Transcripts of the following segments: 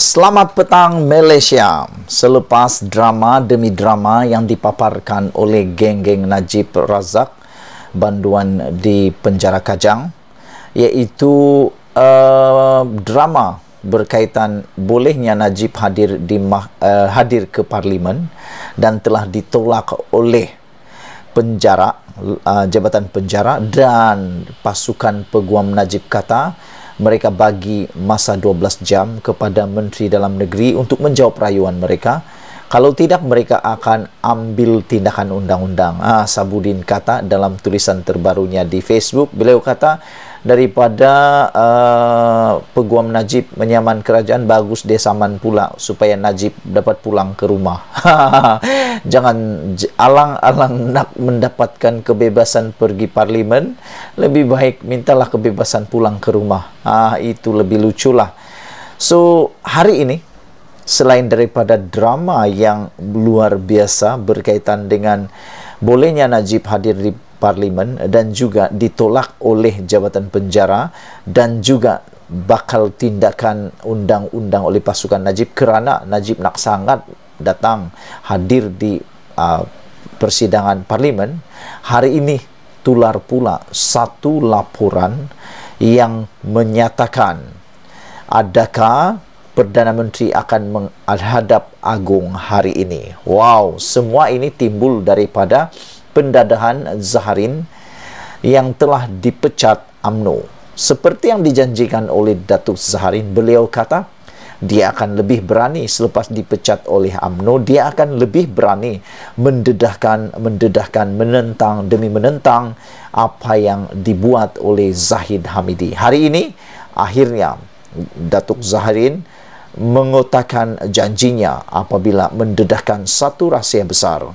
Selamat petang Malaysia. Selepas drama demi drama yang dipaparkan oleh geng-geng Najib Razak banduan di penjara Kajang iaitu uh, drama berkaitan bolehnya Najib hadir di uh, hadir ke parlimen dan telah ditolak oleh penjara uh, jabatan penjara dan pasukan peguam Najib kata mereka bagi masa 12 jam kepada Menteri Dalam Negeri untuk menjawab rayuan mereka. Kalau tidak, mereka akan ambil tindakan undang-undang. Ah, Sabudin kata dalam tulisan terbarunya di Facebook, beliau kata, daripada uh, peguam Najib menyaman kerajaan bagus dia saman pula supaya Najib dapat pulang ke rumah jangan alang-alang nak mendapatkan kebebasan pergi parlimen lebih baik mintalah kebebasan pulang ke rumah ah itu lebih lucu lah. so hari ini selain daripada drama yang luar biasa berkaitan dengan bolehnya Najib hadir di parlimen dan juga ditolak oleh jabatan penjara dan juga bakal tindakan undang-undang oleh pasukan Najib kerana Najib nak sangat datang hadir di uh, persidangan parlimen hari ini tular pula satu laporan yang menyatakan adakah Perdana Menteri akan menghadap Agung hari ini. Wow, semua ini timbul daripada pendadahan Zaharin yang telah dipecat AMNO. Seperti yang dijanjikan oleh Datuk Zaharin, beliau kata dia akan lebih berani selepas dipecat oleh AMNO, dia akan lebih berani mendedahkan, mendedahkan, menentang demi menentang apa yang dibuat oleh Zahid Hamidi. Hari ini akhirnya Datuk Zaharin mengotakkan janjinya apabila mendedahkan satu rahsia besar.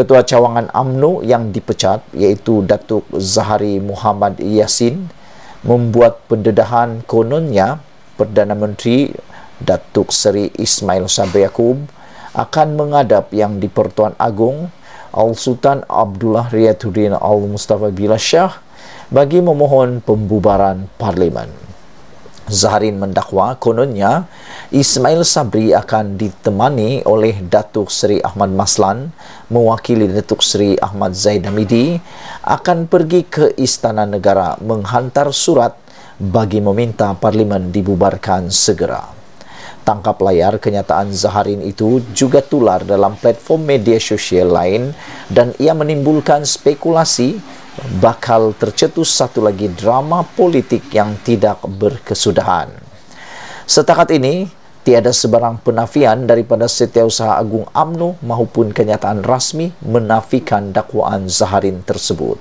Ketua Cawangan AMNO yang dipecat iaitu Datuk Zahari Muhammad Yassin membuat pendedahan kononnya Perdana Menteri Datuk Seri Ismail Sabri Yaakob akan menghadap yang di Pertuan Agung Al Sultan Abdullah Riyaduddin Al Mustafa Billah Shah bagi memohon pembubaran parlimen. Zaharin mendakwa kononnya Ismail Sabri akan ditemani oleh Datuk Seri Ahmad Maslan mewakili Datuk Seri Ahmad Zaid Hamidi akan pergi ke Istana Negara menghantar surat bagi meminta Parlimen dibubarkan segera. Tangkap layar kenyataan Zaharin itu juga tular dalam platform media sosial lain dan ia menimbulkan spekulasi bakal tercetus satu lagi drama politik yang tidak berkesudahan. Setakat ini, tiada sebarang penafian daripada Setiausaha Agung Amnu maupun kenyataan rasmi menafikan dakwaan Zaharin tersebut.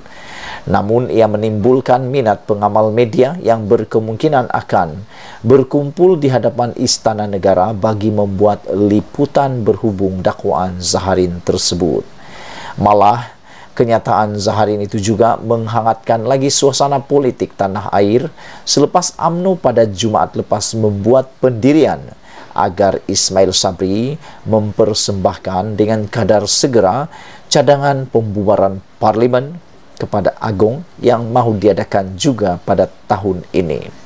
Namun ia menimbulkan minat pengamal media yang berkemungkinan akan berkumpul di hadapan istana negara bagi membuat liputan berhubung dakwaan Zaharin tersebut. Malah Kenyataan Zaharin itu juga menghangatkan lagi suasana politik tanah air selepas UMNO pada Jumat lepas membuat pendirian agar Ismail Sabri mempersembahkan dengan kadar segera cadangan pembubaran parlemen kepada Agung yang mau diadakan juga pada tahun ini.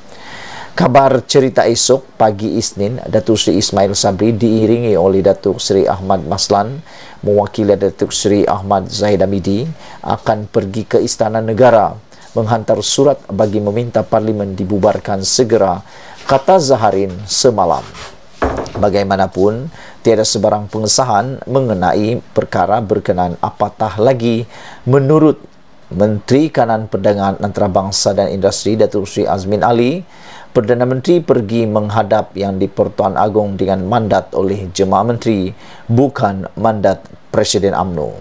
Kabar cerita esok pagi Isnin, Datuk Seri Ismail Sabri diiringi oleh Datuk Seri Ahmad Maslan, mewakili Datuk Seri Ahmad Zahid Amidi, akan pergi ke Istana Negara menghantar surat bagi meminta parlimen dibubarkan segera, kata Zaharin semalam. Bagaimanapun, tiada sebarang pengesahan mengenai perkara berkenaan apatah lagi menurut Menteri Kanan Perdagangan Antarabangsa dan Industri Datuk Sri Azmin Ali Perdana Menteri pergi menghadap yang di Pertuan Agong dengan mandat oleh Jemaah Menteri bukan mandat Presiden AMNO.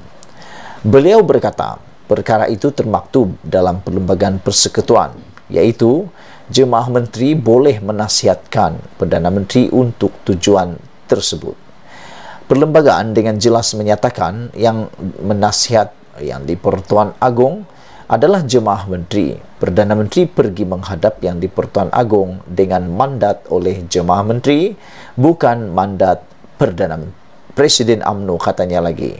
Beliau berkata, perkara itu termaktub dalam Perlembagaan Persekutuan iaitu Jemaah Menteri boleh menasihatkan Perdana Menteri untuk tujuan tersebut. Perlembagaan dengan jelas menyatakan yang menasihat yang di Pertuan Agong adalah jemaah menteri. Perdana Menteri pergi menghadap yang di Pertuan Agong dengan mandat oleh jemaah menteri, bukan mandat Perdana Presiden AMNO katanya lagi.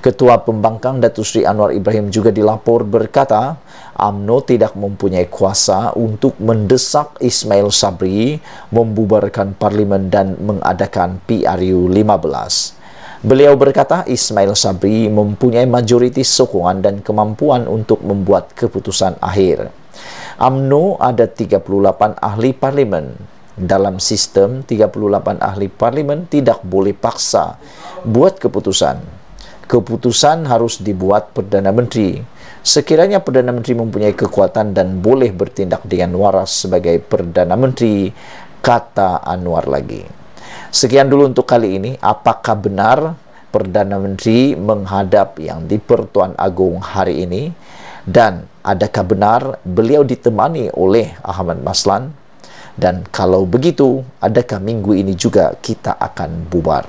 Ketua Pembangkang Datu Sri Anwar Ibrahim juga dilapor berkata, AMNO tidak mempunyai kuasa untuk mendesak Ismail Sabri membubarkan parlimen dan mengadakan PRU 15. Beliau berkata, Ismail Sabri mempunyai majoriti sokongan dan kemampuan untuk membuat keputusan akhir. AMNO ada 38 ahli parlimen. Dalam sistem, 38 ahli parlimen tidak boleh paksa buat keputusan. Keputusan harus dibuat Perdana Menteri. Sekiranya Perdana Menteri mempunyai kekuatan dan boleh bertindak dengan waras sebagai Perdana Menteri, kata Anwar lagi. Sekian dulu untuk kali ini. Apakah benar Perdana Menteri menghadap yang di Pertuan Agung hari ini? Dan adakah benar beliau ditemani oleh Ahmad Maslan? Dan kalau begitu, adakah minggu ini juga kita akan bubar?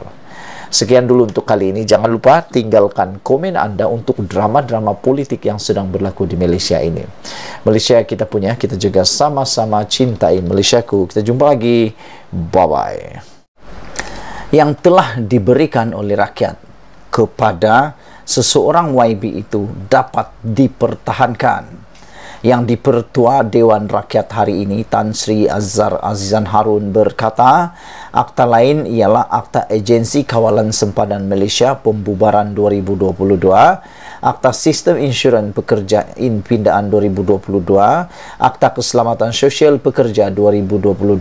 Sekian dulu untuk kali ini. Jangan lupa tinggalkan komen Anda untuk drama-drama politik yang sedang berlaku di Malaysia ini. Malaysia kita punya, kita juga sama-sama cintai Malaysiaku. Kita jumpa lagi. Bye-bye yang telah diberikan oleh rakyat kepada seseorang YB itu dapat dipertahankan yang dipertua Dewan Rakyat hari ini Tan Sri Azhar Azizan Harun berkata akta lain ialah Akta Agensi Kawalan Sempadan Malaysia Pembubaran 2022 Akta Sistem Insurans Pekerja In Pindaan 2022 Akta Keselamatan Sosial Pekerja 2022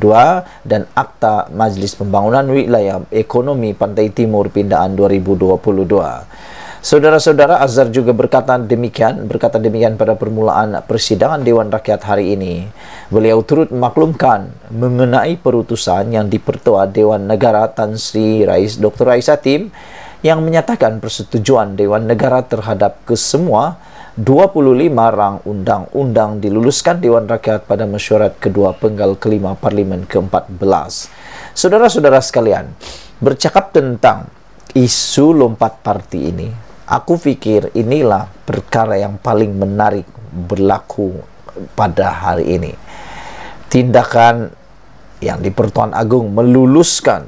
dan Akta Majlis Pembangunan Wilayah Ekonomi Pantai Timur Pindaan 2022 Saudara-saudara, Azhar juga berkata demikian, berkata demikian pada permulaan persidangan Dewan Rakyat hari ini. Beliau turut maklumkan mengenai perutusan yang dipertua Dewan Negara Tan Sri Rais Dr. Rais Hatim yang menyatakan persetujuan Dewan Negara terhadap kesemua 25 rang undang-undang diluluskan Dewan Rakyat pada mesyuarat kedua penggal kelima Parlimen ke-14. Saudara-saudara sekalian, bercakap tentang isu lompat parti ini Aku pikir inilah perkara yang paling menarik berlaku pada hari ini. Tindakan yang di Pertuan Agung meluluskan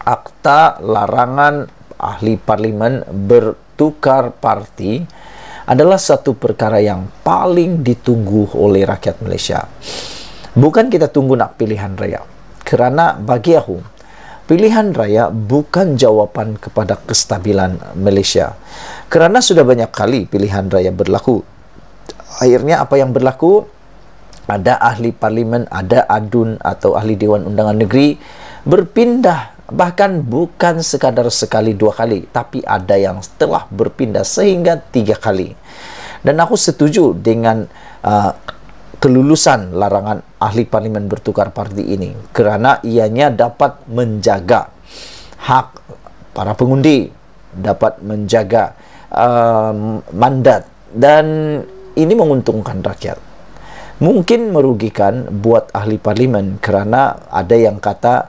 akta larangan ahli parlimen bertukar parti adalah satu perkara yang paling ditunggu oleh rakyat Malaysia. Bukan kita tunggu nak pilihan raya. Kerana bagi aku, pilihan raya bukan jawaban kepada kestabilan Malaysia. Karena sudah banyak kali pilihan raya berlaku. Akhirnya apa yang berlaku? Ada ahli parlimen, ada adun atau ahli Dewan Undangan Negeri berpindah bahkan bukan sekadar sekali dua kali tapi ada yang telah berpindah sehingga tiga kali dan aku setuju dengan uh, kelulusan larangan ahli parlimen bertukar parti ini kerana ianya dapat menjaga hak para pengundi dapat menjaga uh, mandat dan ini menguntungkan rakyat mungkin merugikan buat ahli parlimen kerana ada yang kata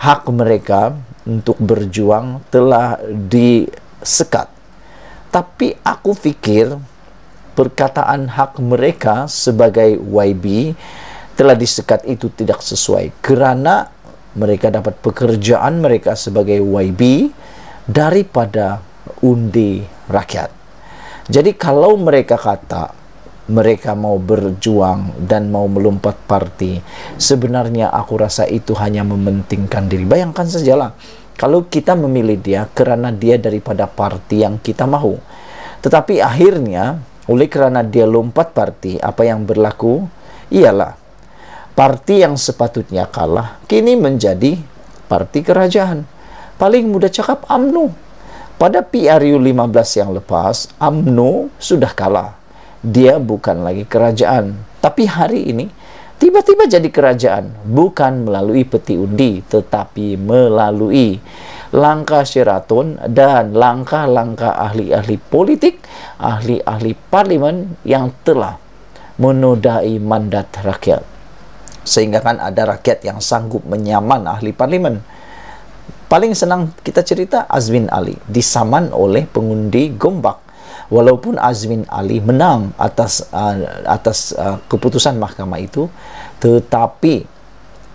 hak mereka untuk berjuang telah disekat tapi aku pikir perkataan hak mereka sebagai YB telah disekat itu tidak sesuai kerana mereka dapat pekerjaan mereka sebagai YB daripada undi rakyat. Jadi kalau mereka kata mereka mau berjuang dan mau melompat parti, sebenarnya aku rasa itu hanya mementingkan diri. Bayangkan sajalah kalau kita memilih dia kerana dia daripada parti yang kita mahu. Tetapi akhirnya oleh karena dia lompat parti, apa yang berlaku ialah parti yang sepatutnya kalah kini menjadi parti kerajaan. Paling mudah cakap amnu Pada PRU 15 yang lepas, amnu sudah kalah. Dia bukan lagi kerajaan. Tapi hari ini, tiba-tiba jadi kerajaan. Bukan melalui peti undi, tetapi melalui langkah Sheraton dan langkah-langkah ahli-ahli politik, ahli-ahli parlimen yang telah menodai mandat rakyat. Sehingga kan ada rakyat yang sanggup menyaman ahli parlimen. Paling senang kita cerita Azmin Ali disaman oleh pengundi Gombak. Walaupun Azmin Ali menang atas uh, atas uh, keputusan mahkamah itu, tetapi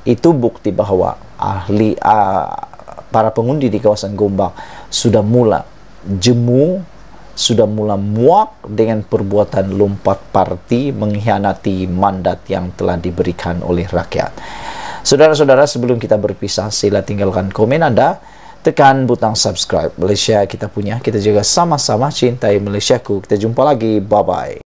itu bukti bahwa ahli uh, para pengundi di kawasan Gombak sudah mula jemu, sudah mula muak dengan perbuatan lompat parti mengkhianati mandat yang telah diberikan oleh rakyat. Saudara-saudara, sebelum kita berpisah, sila tinggalkan komen Anda tekan butang subscribe. Malaysia kita punya, kita jaga sama-sama cintai Malaysiaku. Kita jumpa lagi, bye-bye.